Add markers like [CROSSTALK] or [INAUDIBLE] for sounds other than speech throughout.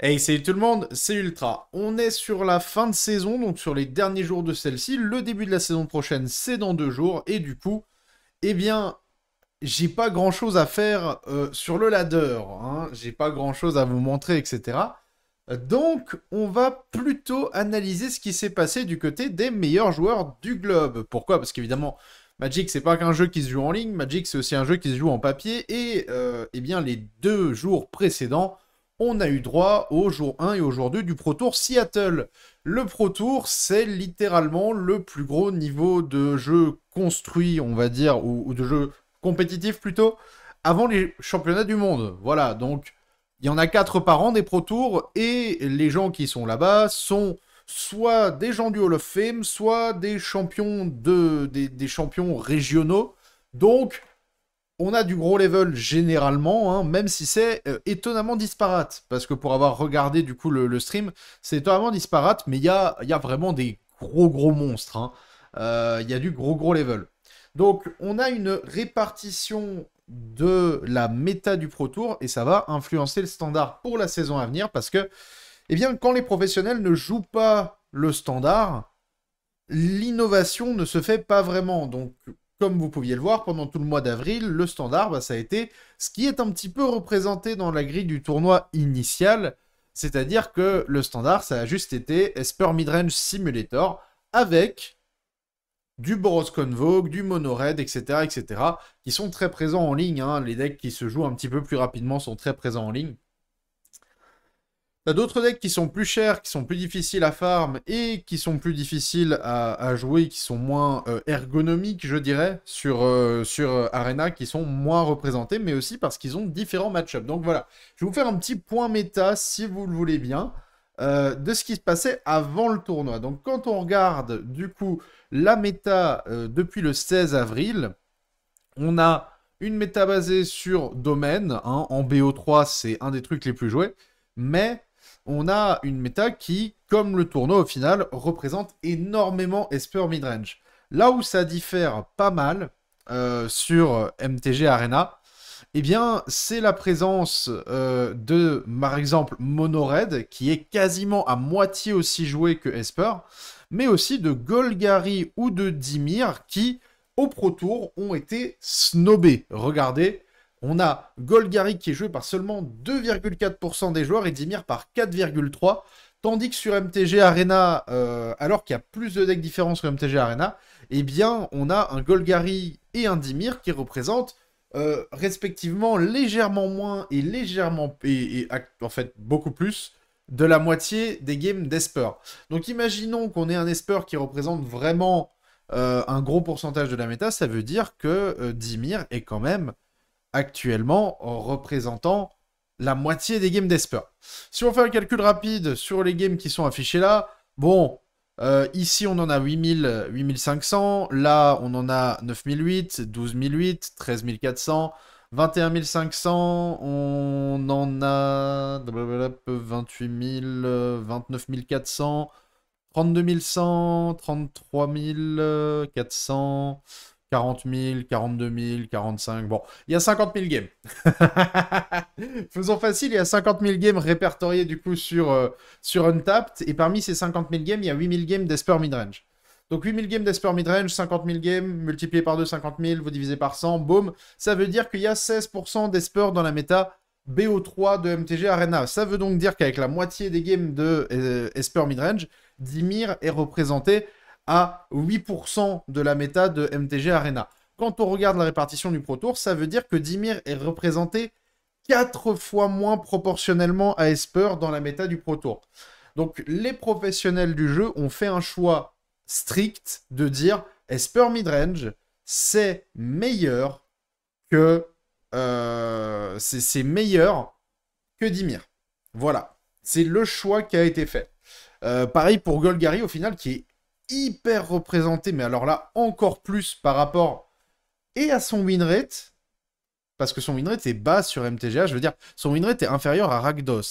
Hey, salut tout le monde, c'est Ultra. On est sur la fin de saison, donc sur les derniers jours de celle-ci. Le début de la saison prochaine, c'est dans deux jours. Et du coup, eh bien, j'ai pas grand-chose à faire euh, sur le ladder. Hein. J'ai pas grand-chose à vous montrer, etc. Donc, on va plutôt analyser ce qui s'est passé du côté des meilleurs joueurs du globe. Pourquoi Parce qu'évidemment, Magic, c'est pas qu'un jeu qui se joue en ligne. Magic, c'est aussi un jeu qui se joue en papier. Et, euh, eh bien, les deux jours précédents on a eu droit au jour 1 et au jour 2 du Pro Tour Seattle. Le Pro Tour, c'est littéralement le plus gros niveau de jeu construit, on va dire, ou, de jeu compétitif plutôt, avant les championnats du monde. Voilà, donc il y en a 4 par an des Pro Tours, et les gens qui sont là-bas sont soit des gens du Hall of Fame, soit des champions, de, des, des champions régionaux. Donc, on a du gros level généralement, hein, même si c'est euh, étonnamment disparate. Parce que pour avoir regardé du coup le, stream, c'est étonnamment disparate, mais il y a, vraiment des gros gros monstres. Hein. Euh, il y a du gros gros level. Donc on a une répartition de la méta du Pro Tour et ça va influencer le standard pour la saison à venir parce que, eh bien, quand les professionnels ne jouent pas le standard, l'innovation ne se fait pas vraiment. Donc comme vous pouviez le voir, pendant tout le mois d'avril, le standard, bah, ça a été ce qui est un petit peu représenté dans la grille du tournoi initial, c'est-à-dire que le standard, ça a juste été Esper Midrange Simulator avec du Boros Convoke, du Monoraid, etc., etc., qui sont très présents en ligne. Hein. Les decks qui se jouent un petit peu plus rapidement sont très présents en ligne a d'autres decks qui sont plus chers, qui sont plus difficiles à farm et qui sont plus difficiles à, jouer, qui sont moins euh, ergonomiques, je dirais, sur, euh, sur euh, Arena, qui sont moins représentés, mais aussi parce qu'ils ont différents match-ups. Donc voilà, je vais vous faire un petit point méta, si vous le voulez bien, de ce qui se passait avant le tournoi. Donc quand on regarde, du coup, la méta depuis le 16 avril, on a une méta basée sur domaine. Hein. en BO3, c'est un des trucs les plus joués. Mais on a une méta qui, comme le tournoi au final, représente énormément Esper Midrange. Là où ça diffère pas mal euh, sur MTG Arena, eh bien, c'est la présence euh, de, par exemple, Monored, qui est quasiment à moitié aussi joué que Esper, mais aussi de Golgari ou de Dimir, qui, au Pro Tour, ont été snobés. Regardez, on a Golgari qui est joué par seulement 2,4% des joueurs et Dimir par 4,3%. Tandis que sur MTG Arena, euh, alors qu'il y a plus de decks différents sur MTG Arena, eh bien, on a un Golgari et un Dimir qui représentent euh, respectivement légèrement moins et légèrement. Et, en fait, beaucoup plus de la moitié des games d'Esper. Donc imaginons qu'on ait un Esper qui représente vraiment euh, un gros pourcentage de la méta, ça veut dire que Dimir est quand même actuellement représentant la moitié des games d'Esper. Si on fait un calcul rapide sur les games qui sont affichés là, bon, euh, ici on en a 8000, 8500, là on en a 9008, 12008, 13400, 21500, on en a 28000, 29400, 32100, 33400... 40 000, 42 000, 45 Bon, il y a 50 000 games. [LAUGHS] Faisons facile, il y a 50 000 games répertoriés du coup sur, euh, sur Untapped. Et parmi ces 50 000 games, il y a 8 000 games d'Esper Midrange. Donc 8 000 games d'Esper Midrange, 50 000 games, multiplié par 2, 50 000, vous divisez par 100, boum. Ça veut dire qu'il y a 16% d'Esper dans la méta BO3 de MTG Arena. Ça veut donc dire qu'avec la moitié des games de euh, Midrange, Dimir est représenté à 8% de la méta de MTG Arena. Quand on regarde la répartition du Pro Tour, ça veut dire que Dimir est représenté 4 fois moins proportionnellement à Esper dans la méta du Pro Tour. Donc les professionnels du jeu ont fait un choix strict de dire Esper midrange, c'est meilleur que euh, c'est meilleur que Dimir. Voilà, c'est le choix qui a été fait. Euh, pareil pour Golgari au final qui est hyper représenté, mais alors là, encore plus par rapport et à son winrate, parce que son winrate est bas sur MTGA, je veux dire, son winrate est inférieur à Ragdos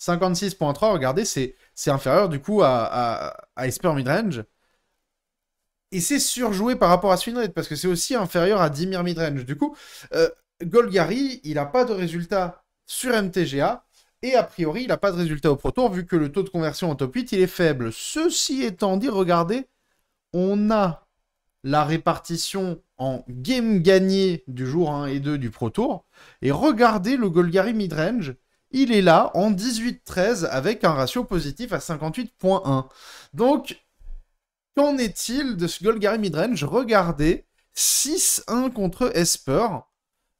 56.3, hein. regardez, c'est, inférieur du coup à, à, Esper Midrange. Et c'est surjoué par rapport à ce parce que c'est aussi inférieur à Dimir Midrange. Du coup, euh, Golgari, il n'a pas de résultat sur MTGA, et a priori, il n'a pas de résultat au Pro Tour vu que le taux de conversion en top 8, il est faible. Ceci étant dit, regardez, on a la répartition en game gagné du jour 1 et 2 du Pro Tour. Et regardez le Golgari midrange. Il est là en 18-13 avec un ratio positif à 58.1. Donc, qu'en est-il de ce Golgari midrange Regardez, 6-1 contre Esper.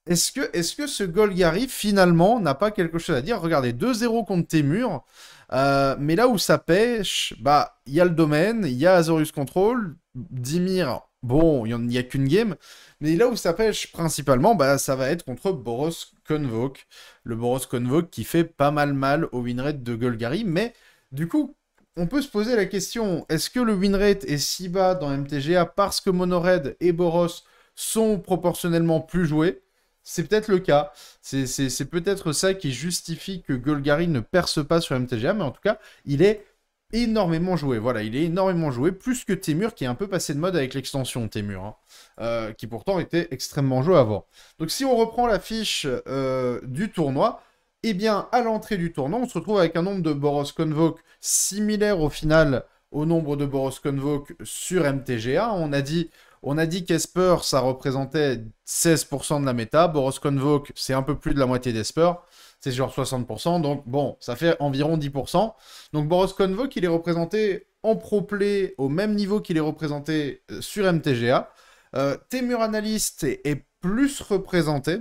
Est-ce que, est que ce Golgari, finalement, n'a pas quelque chose à dire Regardez, 2-0 contre Temur, euh, mais là où ça pêche, bah, il y a le domaine, il y a Azorius Control, Dimir, bon, il n'y a, qu'une game. Mais là où ça pêche principalement, bah, ça va être contre Boros Convoke. Le Boros Convoke qui fait pas mal mal au winrate de Golgari. Mais du coup, on peut se poser la question, est-ce que le winrate est si bas dans MTGA parce que Monored et Boros sont proportionnellement plus joués c'est peut-être le cas. C'est peut-être ça qui justifie que Golgari ne perce pas sur MTGA, mais en tout cas, il est énormément joué. Voilà, il est énormément joué, plus que Temur, qui est un peu passé de mode avec l'extension Temur, hein, euh, qui pourtant était extrêmement joué avant. Donc si on reprend la fiche euh, du tournoi, eh bien, à l'entrée du tournoi, on se retrouve avec un nombre de Boros Convoke similaire au final au nombre de Boros Convoke sur MTGA. On a dit on a dit qu'Esper, ça représentait 16% de la méta. Boros Convoke, c'est un peu plus de la moitié d'Esper. C'est genre 60%. Donc bon, ça fait environ 10%. Donc Boros Convoke, il est représenté en pro play au même niveau qu'il est représenté euh, sur MTGA. Euh, Temur Analyst est, plus représenté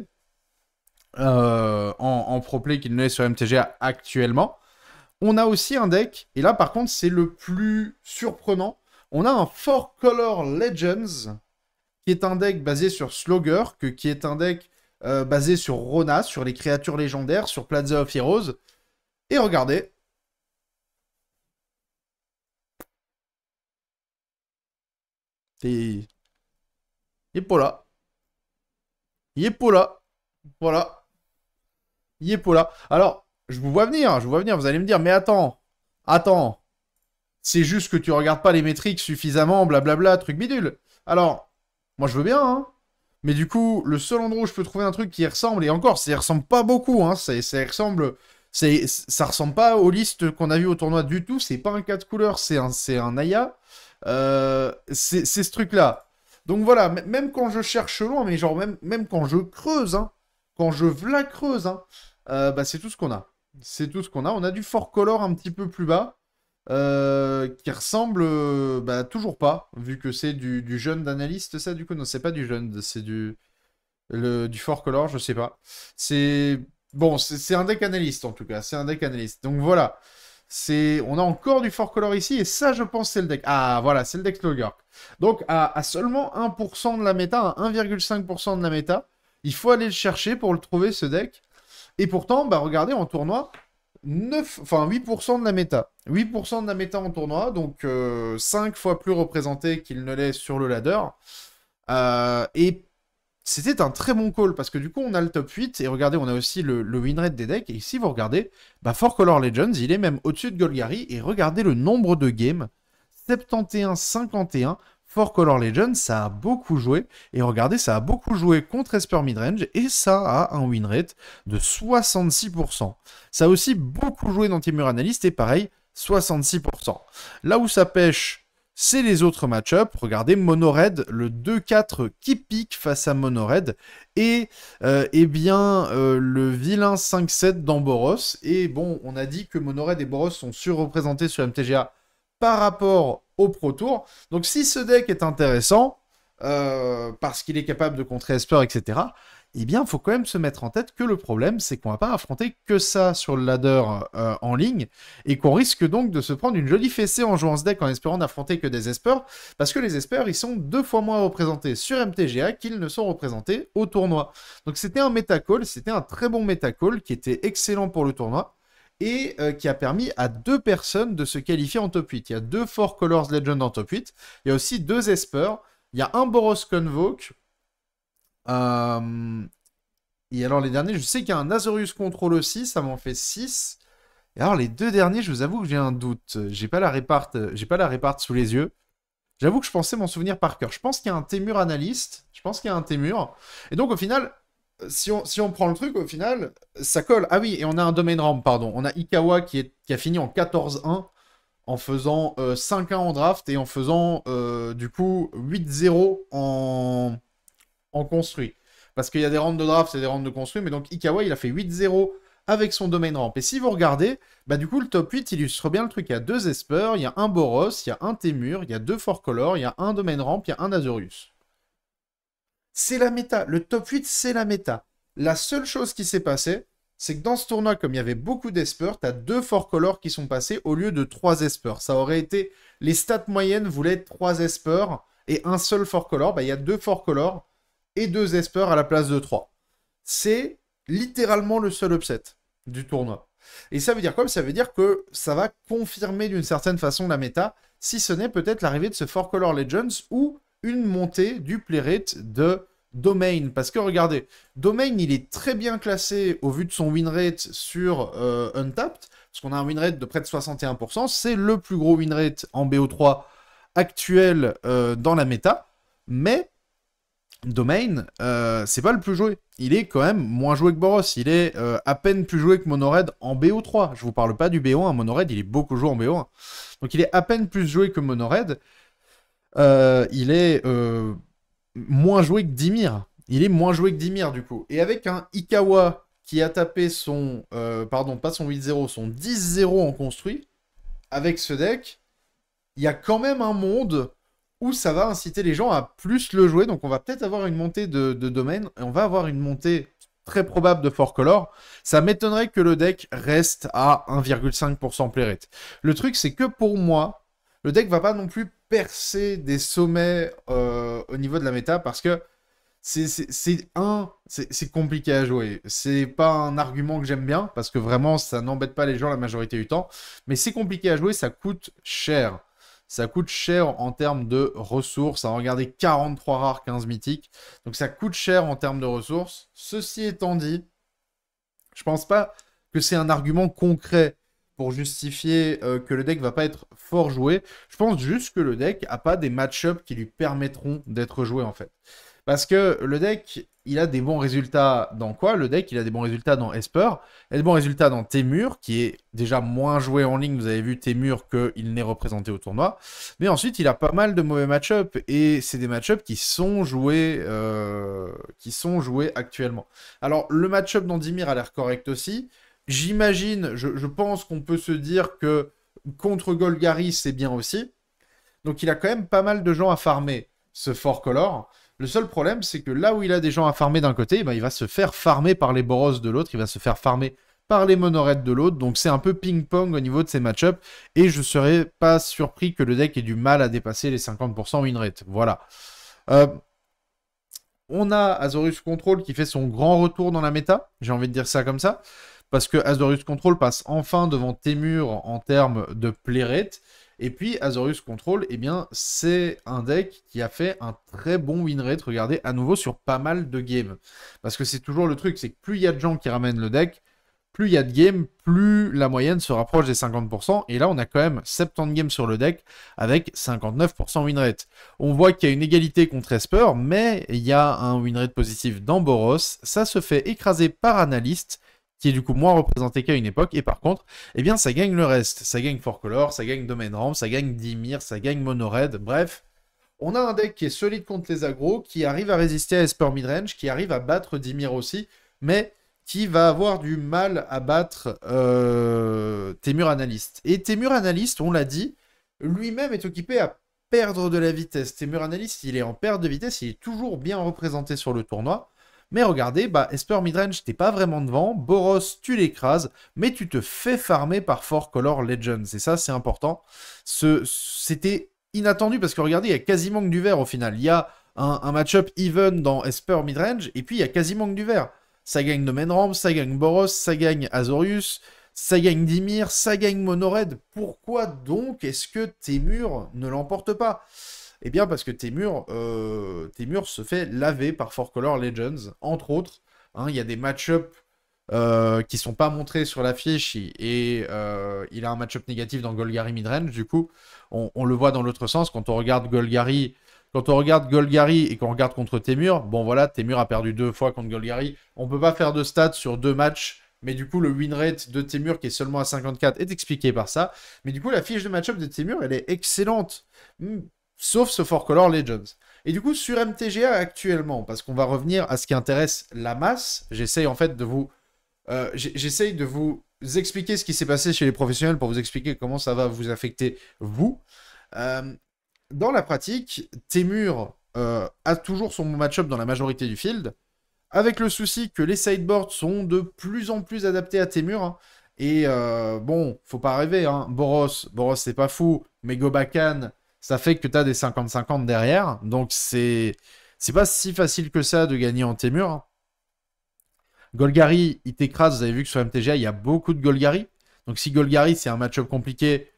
euh, en, en pro play qu'il ne l'est sur MTGA actuellement. On a aussi un deck, et là par contre c'est le plus surprenant on a un Four Color Legends, qui est un deck basé sur Slogger, que, qui est un deck euh, basé sur Rona, sur les créatures légendaires, sur Plaza of Heroes. Et regardez. Il est pas là. là. Voilà. Il là. Alors, je vous vois venir, je vous vois venir, vous allez me dire, mais attends, attends, c'est juste que tu regardes pas les métriques suffisamment, blablabla, truc bidule. Alors, moi je veux bien, hein. Mais du coup, le seul endroit où je peux trouver un truc qui ressemble, et encore, ça ressemble pas beaucoup, hein, ça, ressemble. Ça ressemble pas aux listes qu'on a vues au tournoi du tout, c'est pas un cas de couleur, c'est un, c'est un Aya. Euh, c'est ce truc-là. Donc voilà, même quand je cherche loin, mais genre même, même quand je creuse, hein, quand je la creuse, hein, euh, bah c'est tout ce qu'on a. C'est tout ce qu'on a. On a du fort color un petit peu plus bas. Euh, qui ressemble euh, bah, toujours pas, vu que c'est du, du jeune d'analyste, ça du coup. Non, c'est pas du jeune, c'est du, du fort color, je sais pas. C'est. Bon, c'est un deck analyste en tout cas, c'est un deck analyste. Donc voilà. C'est, on a encore du fort color ici, et ça, je pense, c'est le deck. Ah, voilà, c'est le deck slogger Donc, à, seulement 1% de la méta, à 1,5% de la méta, il faut aller le chercher pour le trouver, ce deck. Et pourtant, bah, regardez, en tournoi, 9, enfin 8% de la méta. 8% de la méta en tournoi, donc 5 euh, fois plus représenté qu'il ne l'est sur le ladder. Euh, et c'était un très bon call parce que du coup on a le top 8 et regardez on a aussi le, le win rate des decks et ici vous regardez, bah Color Legends il est même au-dessus de Golgari et regardez le nombre de games, 71-51, For Color Legends, ça a beaucoup joué. Et regardez, ça a beaucoup joué contre Esper Midrange et ça a un win rate de 66%. Ça a aussi beaucoup joué dans Timur Analyst et pareil, 66%. Là où ça pêche, c'est les autres match ups Regardez Monored, le 2-4 qui pique face à Monored. Et euh, eh bien euh, le vilain 5-7 dans Boros. Et bon, on a dit que Monored et Boros sont surreprésentés sur MTGA par rapport au Pro Tour. Donc si ce deck est intéressant, euh, parce qu'il est capable de contrer Esper, etc., eh bien, il faut quand même se mettre en tête que le problème, c'est qu'on va pas affronter que ça sur le ladder euh, en ligne, et qu'on risque donc de se prendre une jolie fessée en jouant ce deck en espérant n'affronter que des espers, parce que les espers, ils sont deux fois moins représentés sur MTGA qu'ils ne sont représentés au tournoi. Donc c'était un métacall, c'était un très bon métacall, qui était excellent pour le tournoi et euh, qui a permis à deux personnes de se qualifier en top 8. Il y a deux Four Colors Legend en top 8. Il y a aussi deux Esper. Il y a un Boros Convoke. Euh, et alors les derniers, je sais qu'il y a un Azorius Control aussi, ça m'en fait 6. Et alors les deux derniers, je vous avoue que j'ai un doute. J'ai pas la réparte, j'ai pas la réparte sous les yeux. J'avoue que je pensais m'en souvenir par cœur. Je pense qu'il y a un Témur analyste. Je pense qu'il y a un Témur. Et donc au final, si on, prend le truc, au final, ça colle. Ah oui, et on a un domaine ramp, pardon. On a Ikawa qui, a fini en 14-1 en faisant 5-1 euh, en draft et en faisant euh, du coup 8-0 en... en construit. Parce qu'il y a des rounds de draft et des rounds de construit, mais donc Ikawa il a fait 8-0 avec son domaine ramp. Et si vous regardez, bah du coup le top 8 illustre bien le truc. Il y a deux Esper, il y a un Boros, il y a un Témur, il y a deux Fort Color, il y a un domaine ramp, il y a un Azorius. C'est la méta. Le top 8, c'est la méta. La seule chose qui s'est passée, c'est que dans ce tournoi, comme il y avait beaucoup d'espeurs, tu as deux forts colors qui sont passés au lieu de trois espeurs. Ça aurait été. Les stats moyennes voulaient être trois espeurs et un seul fort color. Bah, il y a deux forts colors et deux espeurs à la place de trois. C'est littéralement le seul upset du tournoi. Et ça veut dire quoi Ça veut dire que ça va confirmer d'une certaine façon la méta, si ce n'est peut-être l'arrivée de ce fort Color Legends ou une montée du rate de Domain. Parce que regardez, Domain, il est très bien classé au vu de son win rate sur euh, Untapped, parce qu'on a un win rate de près de 61%. C'est le plus gros win rate en BO3 actuel euh, dans la méta. Mais Domain, euh, c'est pas le plus joué. Il est quand même moins joué que Boros. Il est à peine plus joué que Monored en BO3. Je vous parle pas du BO1. Monored, il est beaucoup joué en BO1. Donc il est à peine plus joué que Monored. Euh, il est euh, moins joué que Dimir. Il est moins joué que Dimir, du coup. Et avec un Ikawa qui a tapé son... Euh, pardon, pas son 8-0, son 10-0 en construit, avec ce deck, il y a quand même un monde où ça va inciter les gens à plus le jouer. Donc on va peut-être avoir une montée de, de domaine, et on va avoir une montée très probable de fort Color, ça m'étonnerait que le deck reste à 1,5% playrate. Le truc, c'est que pour moi, le deck va pas non plus percer des sommets euh, au niveau de la méta parce que c'est un, c'est compliqué à jouer. C'est pas un argument que j'aime bien parce que vraiment ça n'embête pas les gens la majorité du temps, mais c'est compliqué à jouer, ça coûte cher. Ça coûte cher en termes de ressources. À regarder 43 rares, 15 mythiques. Donc ça coûte cher en termes de ressources. Ceci étant dit, je pense pas que c'est un argument concret pour justifier euh, que le deck va pas être fort joué. Je pense juste que le deck a pas des match-ups qui lui permettront d'être joué en fait. Parce que le deck, il a des bons résultats dans quoi Le deck, il a des bons résultats dans Esper, et des bons résultats dans Temur, qui est déjà moins joué en ligne, vous avez vu Temur qu'il n'est représenté au tournoi. Mais ensuite, il a pas mal de mauvais match-up, et c'est des match qui, sont joués, euh, qui sont joués actuellement. Alors, le match-up dans Dimir a l'air correct aussi, J'imagine, je, pense qu'on peut se dire que contre Golgari, c'est bien aussi. Donc il a quand même pas mal de gens à farmer, ce Fort Color. Le seul problème, c'est que là où il a des gens à farmer d'un côté, eh ben, il va se faire farmer par les Boros de l'autre, il va se faire farmer par les Monorettes de l'autre. Donc c'est un peu ping-pong au niveau de ces match Et je ne serais pas surpris que le deck ait du mal à dépasser les 50% Winrate. Voilà. Euh, on a Azorus Control qui fait son grand retour dans la méta. J'ai envie de dire ça comme ça parce que Azorius Control passe enfin devant Temur en termes de play rate. Et puis Azorius Control, eh bien, c'est un deck qui a fait un très bon winrate, rate, regardez, à nouveau sur pas mal de games. Parce que c'est toujours le truc, c'est que plus il y a de gens qui ramènent le deck, plus il y a de games, plus la moyenne se rapproche des 50%. Et là, on a quand même 70 games sur le deck avec 59% winrate. On voit qu'il y a une égalité contre Esper, mais il y a un winrate positif dans Boros. Ça se fait écraser par Analyst qui est du coup moins représenté qu'à une époque, et par contre, eh bien, ça gagne le reste. Ça gagne Four Color, ça gagne Domain Ramp, ça gagne Dimir, ça gagne Red. bref. On a un deck qui est solide contre les agros, qui arrive à résister à Esper Midrange, qui arrive à battre Dimir aussi, mais qui va avoir du mal à battre euh, Temur Analyst. Et Temur Analyst, on l'a dit, lui-même est occupé à perdre de la vitesse. Temur Analyst, il est en perte de vitesse, il est toujours bien représenté sur le tournoi. Mais regardez, bah, Esper Midrange, t'es pas vraiment devant. Boros, tu l'écrases, mais tu te fais farmer par Fort Color Legends. Et ça, c'est important. C'était inattendu parce que regardez, il y a quasiment que du vert au final. Il y a un, match-up even dans Esper Midrange, et puis il y a quasiment que du vert. Ça gagne Domain Ramp, ça gagne Boros, ça gagne Azorius, ça gagne Dimir, ça gagne Monored. Pourquoi donc est-ce que tes murs ne l'emportent pas eh bien, parce que Temur, euh, Temur se fait laver par Four Color Legends, entre autres. Hein, il y a des match-ups qui euh, qui sont pas montrés sur la fiche et euh, il a un match-up négatif dans Golgari Midrange. Du coup, on, le voit dans l'autre sens. Quand on regarde Golgari, quand on regarde Golgari et qu'on regarde contre Temur, bon voilà, Temur a perdu deux fois contre Golgari. On ne peut pas faire de stats sur deux matchs, mais du coup, le win rate de Temur qui est seulement à 54 est expliqué par ça. Mais du coup, la fiche de match-up de Temur, elle est excellente. Hmm sauf ce for color legends. Et du coup, sur MTGA actuellement, parce qu'on va revenir à ce qui intéresse la masse, j'essaye en fait de vous... Euh, j'essaye de vous expliquer ce qui s'est passé chez les professionnels pour vous expliquer comment ça va vous affecter, vous. Euh, dans la pratique, Temur euh, a toujours son match-up dans la majorité du field, avec le souci que les sideboards sont de plus en plus adaptés à Temur. Hein. Et bon, faut pas rêver, hein. Boros, Boros c'est pas fou, mais Gobakan, ça fait que tu as des 50-50 derrière. Donc c'est c'est pas si facile que ça de gagner en Témur. Hein. Golgari, il t'écrase. Vous avez vu que sur MTGA, il y a beaucoup de Golgari. Donc si Golgari, c'est un match-up compliqué,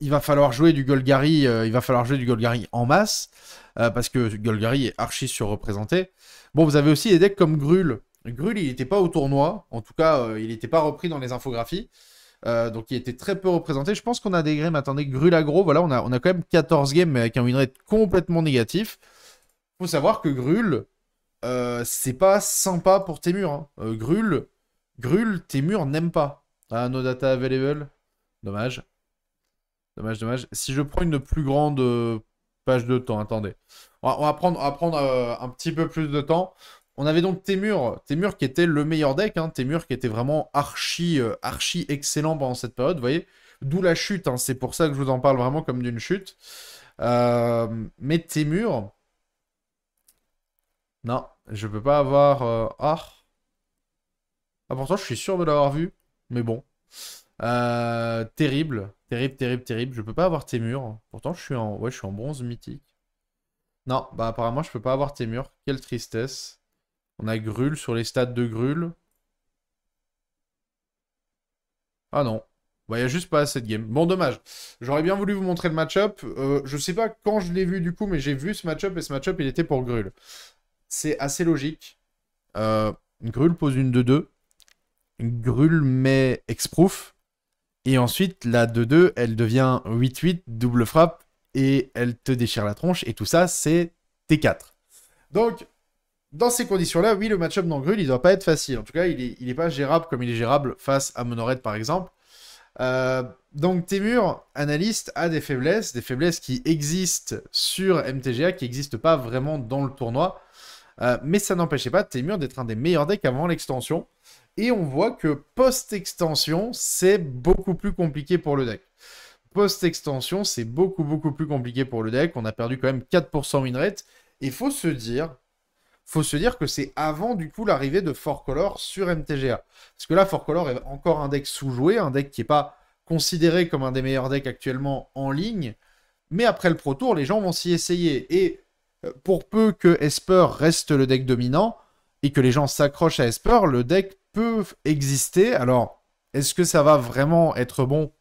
il va falloir jouer du Golgari, euh, il va falloir jouer du Golgari en masse, euh, parce que Golgari est archi surreprésenté. Bon, vous avez aussi des decks comme Grul. Grul, il n'était pas au tournoi, en tout cas, euh, il n'était pas repris dans les infographies. Euh, donc il était très peu représenté. Je pense qu'on a des games, attendez, Grulagro, voilà, on a, on a quand même 14 games mais avec un winrate complètement négatif. Faut savoir que Grul, euh, c'est pas sympa pour tes hein. euh, Grul, Grul, tes murs pas. Ah, no data available. Dommage. Dommage, dommage. Si je prends une plus grande page de temps, attendez. On on prendre, on va prendre un petit peu plus de temps. On avait donc Témur, Temur qui était le meilleur deck, hein, Témur qui était vraiment archi, euh, archi excellent pendant cette période, vous voyez. D'où la chute, hein, c'est pour ça que je vous en parle vraiment comme d'une chute. Euh, mais Témur, Non, je peux pas avoir... Euh, ah. ah. Pourtant, je suis sûr de l'avoir vu, mais bon. terrible, terrible, terrible, terrible. Je peux pas avoir Témur, Pourtant, je suis en, ouais, je suis en bronze mythique. Non, bah apparemment, je peux pas avoir Témur, Quelle tristesse. On a Grul sur les stats de Grul. Ah non. Bah, il n'y a juste pas cette game. Bon, dommage. J'aurais bien voulu vous montrer le match-up. Euh, je ne sais pas quand je l'ai vu du coup, mais j'ai vu ce match-up et ce match-up, il était pour Grul. C'est assez logique. Euh, Grul pose une 2-2. Grul met exproof. Et ensuite, la 2-2, elle devient 8-8, double frappe, et elle te déchire la tronche. Et tout ça, c'est T4. Donc, dans ces conditions-là, oui, le match-up Nangrul, il doit pas être facile. En tout cas, il n'est est pas gérable comme il est gérable face à Monored, par exemple. Euh, donc, Temur, analyste, a des faiblesses, des faiblesses qui existent sur MTGA, qui n'existent pas vraiment dans le tournoi. Euh, mais ça n'empêchait pas Temur d'être un des meilleurs decks avant l'extension. Et on voit que post-extension, c'est beaucoup plus compliqué pour le deck. Post-extension, c'est beaucoup, beaucoup plus compliqué pour le deck. On a perdu quand même 4% win rate. Il faut se dire faut se dire que c'est avant du coup l'arrivée de Fort Color sur MTGA. Parce que là, Fort Color est encore un deck sous-joué, un deck qui n'est pas considéré comme un des meilleurs decks actuellement en ligne. Mais après le Pro Tour, les gens vont s'y essayer. Et euh, pour peu que Esper reste le deck dominant et que les gens s'accrochent à Esper, le deck peut exister. Alors, est-ce que ça va vraiment être bon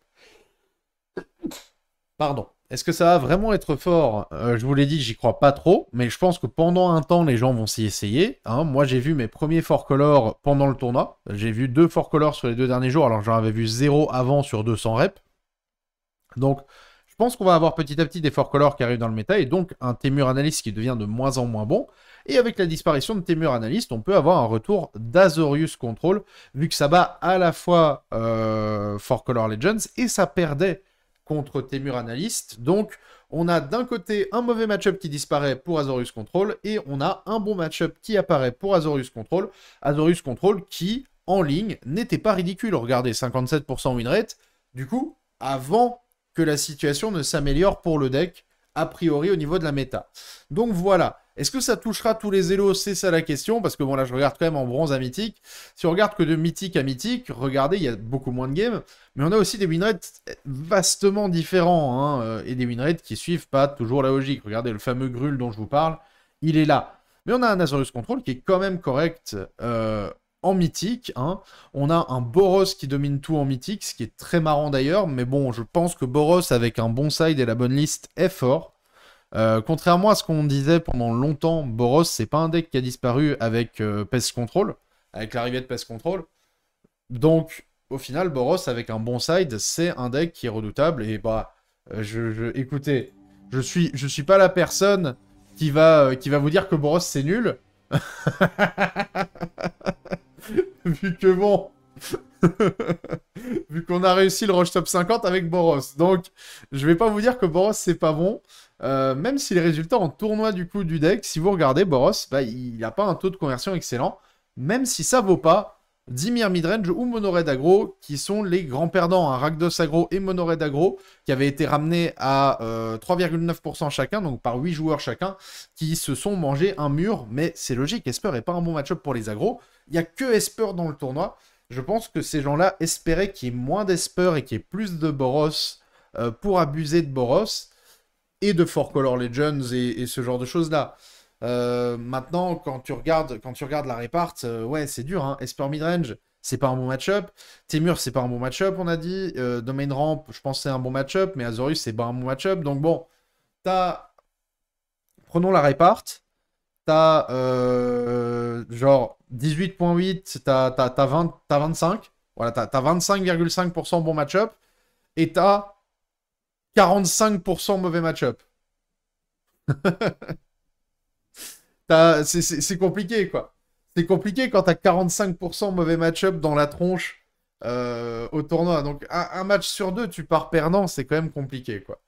Pardon. Est-ce que ça va vraiment être fort euh, Je vous l'ai dit, j'y crois pas trop, mais je pense que pendant un temps, les gens vont s'y essayer. Hein. Moi, j'ai vu mes premiers Fort Color pendant le tournoi. J'ai vu deux Fort Color sur les deux derniers jours, alors j'en avais vu zéro avant sur 200 reps. Donc, je pense qu'on va avoir petit à petit des Fort Color qui arrivent dans le méta, et donc un Temur Analyst qui devient de moins en moins bon. Et avec la disparition de Temur Analyst, on peut avoir un retour d'Azorius Control, vu que ça bat à la fois euh, Fort Color Legends, et ça perdait contre Temur Analyst. Donc, on a d'un côté un mauvais match-up qui disparaît pour Azorius Control et on a un bon match-up qui apparaît pour Azorius Control. Azorius Control qui, en ligne, n'était pas ridicule. Regardez, 57% winrate. Du coup, avant que la situation ne s'améliore pour le deck, a priori au niveau de la méta. Donc voilà. Est-ce que ça touchera tous les élos C'est ça la question, parce que bon, là, je regarde quand même en bronze à mythique. Si on regarde que de mythique à mythique, regardez, il y a beaucoup moins de games, mais on a aussi des winrates vastement différents, hein, euh, et des winrates qui suivent pas toujours la logique. Regardez le fameux Grul dont je vous parle, il est là. Mais on a un Azorius Control qui est quand même correct euh, en mythique. Hein. On a un Boros qui domine tout en mythique, ce qui est très marrant d'ailleurs. Mais bon, je pense que Boros avec un bon side et la bonne liste est fort. Euh, contrairement à ce qu'on disait pendant longtemps, Boros, c'est pas un deck qui a disparu avec euh, Pest Control, avec l'arrivée de Pest Control. Donc, au final, Boros, avec un bon side, c'est un deck qui est redoutable. Et bah, euh, je, écoutez, je suis, je suis pas la personne qui va, qui va vous dire que Boros, c'est nul. [LAUGHS] Vu que bon. [LAUGHS] Vu qu'on a réussi le rush top 50 avec Boros. Donc, je vais pas vous dire que Boros, c'est pas bon. Euh, même si les résultats en tournoi du coup du deck, si vous regardez, Boros, bah, il n'a pas un taux de conversion excellent. Même si ça vaut pas, Dimir Midrange ou Monored Agro, qui sont les grands perdants. Hein. Rakdos Agro et Monored Agro, qui avaient été ramenés à 3,9% euh, chacun, donc par 8 joueurs chacun, qui se sont mangés un mur. Mais c'est logique, Esper n'est pas un bon match-up pour les agros. Il n'y a que Esper dans le tournoi. Je pense que ces gens-là espéraient qu'il y ait moins d'Esper et qu'il y ait plus de Boros euh, pour abuser de Boros et de Four Color Legends et, ce genre de choses-là. Euh, maintenant, quand tu regardes, quand tu regardes la réparte, euh, ouais, c'est dur. Hein. Esper Midrange, c'est pas un bon match-up. Temur, c'est pas un bon match-up, on a dit. Euh, Domain Ramp, je pense c'est un bon match-up, mais Azorius, c'est pas un bon match-up. Donc bon, t'as. Prenons la réparte. T'as euh, genre 18.8, t'as, 25. Voilà, t'as, 25,5% bon match-up. Et t'as 45% mauvais match-up. [LAUGHS] c'est compliqué, quoi. C'est compliqué quand t'as 45% mauvais match-up dans la tronche euh, au tournoi. Donc, un, match sur deux, tu pars perdant, c'est quand même compliqué, quoi.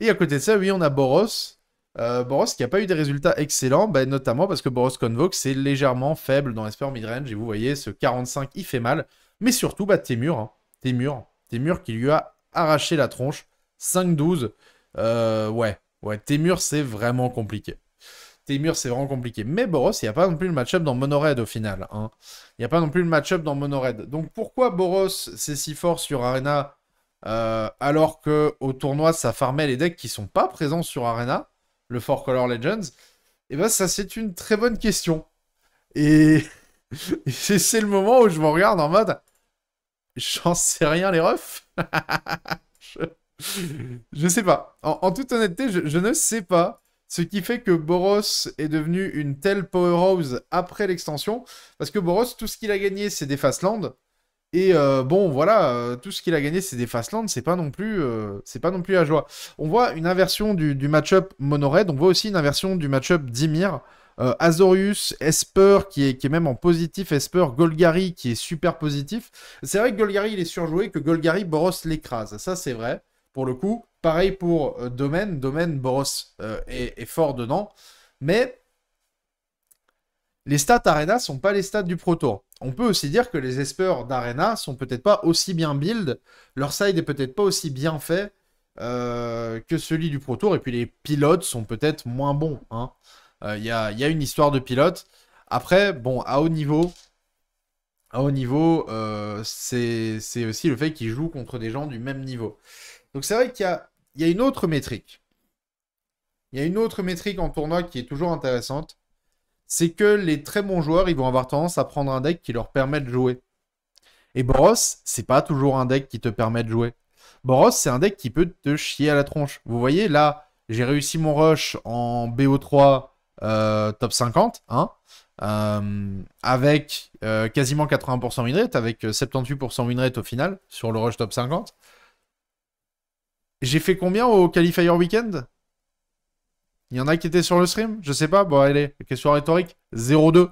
Et à côté de ça, oui, on a Boros. Euh, Boros qui n'a pas eu des résultats excellents, bah, notamment parce que Boros Convox c'est légèrement faible dans l'espoir midrange. Et vous voyez, ce 45, il fait mal. Mais surtout, bah, Témur. Hein. Témur. Témur qui lui a arraché la tronche. 5-12. Euh, ouais, ouais, Témur, c'est vraiment compliqué. Témur, c'est vraiment compliqué. Mais Boros, il n'y a pas non plus le match-up dans Monored au final. Hein. Il n'y a pas non plus le match-up dans Monored. Donc pourquoi Boros, c'est si fort sur Arena euh, alors que au tournoi, ça farmait les decks qui sont pas présents sur Arena, le Fort Color Legends Et eh ben, ça, c'est une très bonne question. [LAUGHS] Et c'est le moment où je me regarde en mode. J'en sais rien, les refs. [LAUGHS] je sais pas. En, toute honnêteté, je, ne sais pas ce qui fait que Boros est devenu une telle powerhouse après l'extension. Parce que Boros, tout ce qu'il a gagné, c'est des Fastlands. Et euh, bon, voilà, euh, tout ce qu'il a gagné, c'est des Fastlands, c'est pas non plus, euh, c'est pas non plus la joie. On voit une inversion du, match-up Monored, on voit aussi une inversion du match-up Dimir. Azorius, Esper qui est, qui est même en positif, Esper, Golgari qui est super positif. C'est vrai que Golgari il est surjoué, que Golgari Boros l'écrase, ça c'est vrai le coup. Pareil pour euh, Domaine. Domaine, Boros est, euh, fort dedans. Mais les stats Arena sont pas les stats du proto On peut aussi dire que les espers d'Arena sont peut-être pas aussi bien build. Leur side est peut-être pas aussi bien fait euh, que celui du Pro Tour. Et puis les pilotes sont peut-être moins bons. Hein. Il y, a, une histoire de pilotes. Après, bon, à haut niveau, à haut niveau, c'est aussi le fait qu'ils jouent contre des gens du même niveau. Donc c'est vrai qu'il y, a, une autre métrique. Il y a une autre métrique en tournoi qui est toujours intéressante. C'est que les très bons joueurs, ils vont avoir tendance à prendre un deck qui leur permet de jouer. Et Boros, c'est pas toujours un deck qui te permet de jouer. Boros, c'est un deck qui peut te chier à la tronche. Vous voyez, là, j'ai réussi mon rush en BO3 euh, top 50, hein, euh, avec euh, quasiment 80% winrate, avec 78% winrate au final sur le rush top 50. J'ai fait combien au Qualifier Weekend Il y en a qui étaient sur le stream Je sais pas. Bon, allez, question rhétorique. 0-2.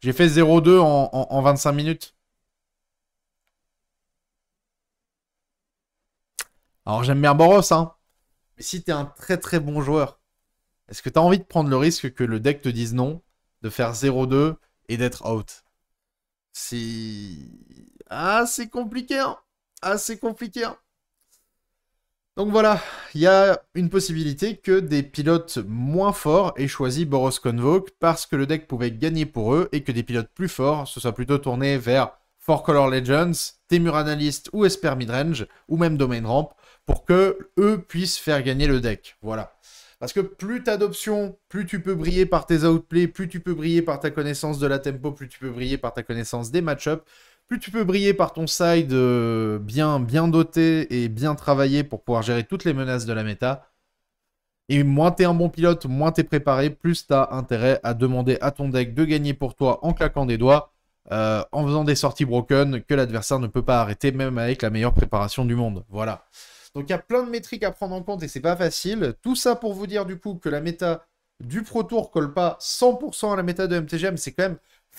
J'ai fait 0-2 en, 25 minutes. Alors j'aime bien Boros, hein. Mais si t'es un très très bon joueur, est-ce que tu as envie de prendre le risque que le deck te dise non, de faire 0-2 et d'être out C'est... Ah, c'est compliqué, hein Ah, c'est compliqué, hein donc voilà, il y a une possibilité que des pilotes moins forts aient choisi Boros Convoke parce que le deck pouvait gagner pour eux et que des pilotes plus forts se soient plutôt tournés vers Four Color Legends, Temur Analyst ou Esper Midrange ou même Domain Ramp pour que eux puissent faire gagner le deck. Voilà. Parce que plus t'as d'options, plus tu peux briller par tes outplays, plus tu peux briller par ta connaissance de la tempo, plus tu peux briller par ta connaissance des matchups plus tu peux briller par ton side euh, bien, bien doté et bien travaillé pour pouvoir gérer toutes les menaces de la méta, et moins tu es un bon pilote, moins tu es préparé, plus tu as intérêt à demander à ton deck de gagner pour toi en claquant des doigts, euh, en faisant des sorties broken que l'adversaire ne peut pas arrêter, même avec la meilleure préparation du monde. Voilà. Donc il y a plein de métriques à prendre en compte et c'est pas facile. Tout ça pour vous dire du coup que la méta du Pro Tour colle pas 100% à la méta de MTGM, c'est quand même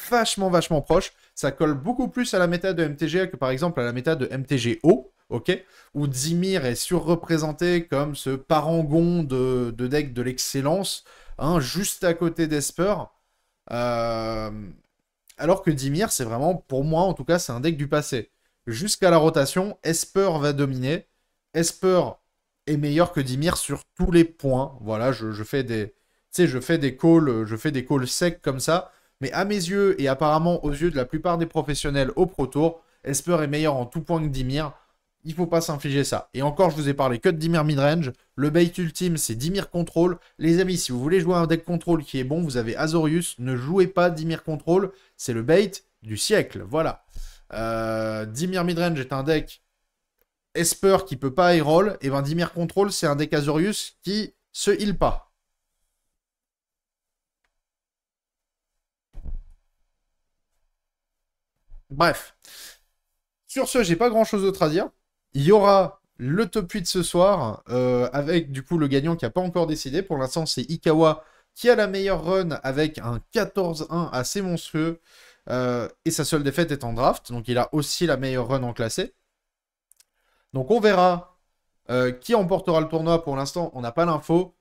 vachement, vachement proche. Ça colle beaucoup plus à la méta de MTGA que par exemple à la méta de MTGO, ok Où Dimir est surreprésenté comme ce parangon de, de deck de l'excellence, hein, juste à côté d'Esper. Euh, alors que Dimir, c'est vraiment, pour moi en tout cas, c'est un deck du passé. Jusqu'à la rotation, Esper va dominer. Esper est meilleur que Dimir sur tous les points. Voilà, je, fais des. Tu sais, je fais des calls, je fais des calls secs comme ça mais à mes yeux et apparemment aux yeux de la plupart des professionnels au Pro Tour, Esper est meilleur en tout point que Dimir. Il faut pas s'infliger ça. Et encore, je vous ai parlé que de Dimir midrange. Le bait ultime, c'est Dimir Control. Les amis, si vous voulez jouer un deck contrôle qui est bon, vous avez Azorius. Ne jouez pas Dimir Control. C'est le bait du siècle. Voilà. Euh, Dimir midrange est un deck Esper qui peut pas roll Et eh ben Dimir Control, c'est un deck Azorius qui se heal pas. Bref. Sur ce, j'ai pas grand chose d'autre à dire. Il y aura le top 8 ce soir, euh, avec du coup le gagnant qui n'a pas encore décidé. Pour l'instant, c'est Ikawa qui a la meilleure run avec un 14-1 assez monstrueux. Euh, et sa seule défaite est en draft. Donc il a aussi la meilleure run en classé. Donc on verra euh, qui emportera le tournoi. Pour l'instant, on n'a pas l'info.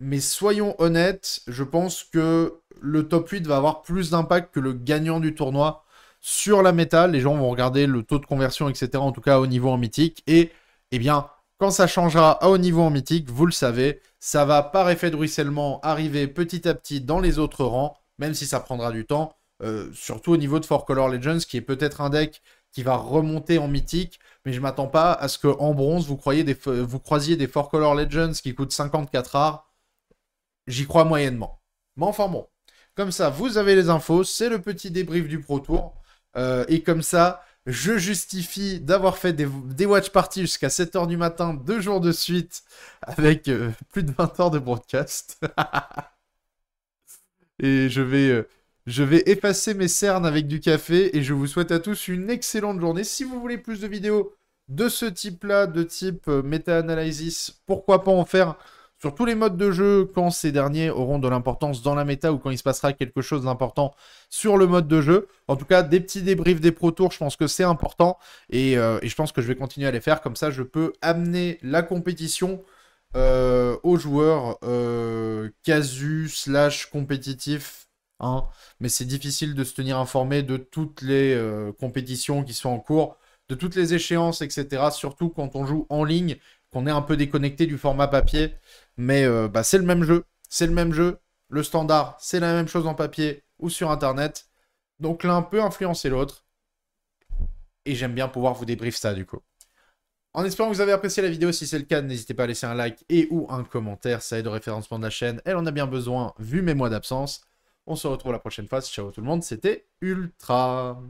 Mais soyons honnêtes, je pense que le top 8 va avoir plus d'impact que le gagnant du tournoi sur la métal. les gens vont regarder le taux de conversion, etc. En tout cas, au niveau en mythique. Et, eh bien, quand ça changera à haut niveau en mythique, vous le savez, ça va par effet de ruissellement arriver petit à petit dans les autres rangs, même si ça prendra du temps. Euh, surtout au niveau de Four Color Legends, qui est peut-être un deck qui va remonter en mythique, mais je m'attends pas à ce que en bronze vous, croyez des, vous croisiez des Four Color Legends qui coûtent 54 rares. J'y crois moyennement. Mais enfin bon, comme ça, vous avez les infos, c'est le petit débrief du Pro Tour. Euh, et comme ça, je justifie d'avoir fait des, watch parties jusqu'à 7h du matin, deux jours de suite, avec euh, plus de 20 heures de broadcast. [LAUGHS] et euh, je vais, effacer mes cernes avec du café. Et je vous souhaite à tous une excellente journée. Si vous voulez plus de vidéos de ce type-là, de type méta-analysis, pourquoi pas en faire sur tous les modes de jeu quand ces derniers auront de l'importance dans la méta ou quand il se passera quelque chose d'important sur le mode de jeu. En tout cas, des petits débriefs des Pro Tours, je pense que c'est important et, euh, je pense que je vais continuer à les faire. Comme ça, je peux amener la compétition euh, aux joueurs euh, casu slash compétitif. Hein. Mais c'est difficile de se tenir informé de toutes les compétitions qui sont en cours, de toutes les échéances, etc. Surtout quand on joue en ligne, qu'on est un peu déconnecté du format papier. Mais euh, bah, c'est le même jeu. C'est le même jeu. Le standard, c'est la même chose en papier ou sur Internet. Donc l'un peut influencer l'autre. Et j'aime bien pouvoir vous débrief ça du coup. En espérant que vous avez apprécié la vidéo, si c'est le cas, n'hésitez pas à laisser un like et ou un commentaire, ça aide au référencement de la chaîne, elle en a bien besoin vu mes mois d'absence. On se retrouve la prochaine fois, ciao tout le monde, c'était Ultra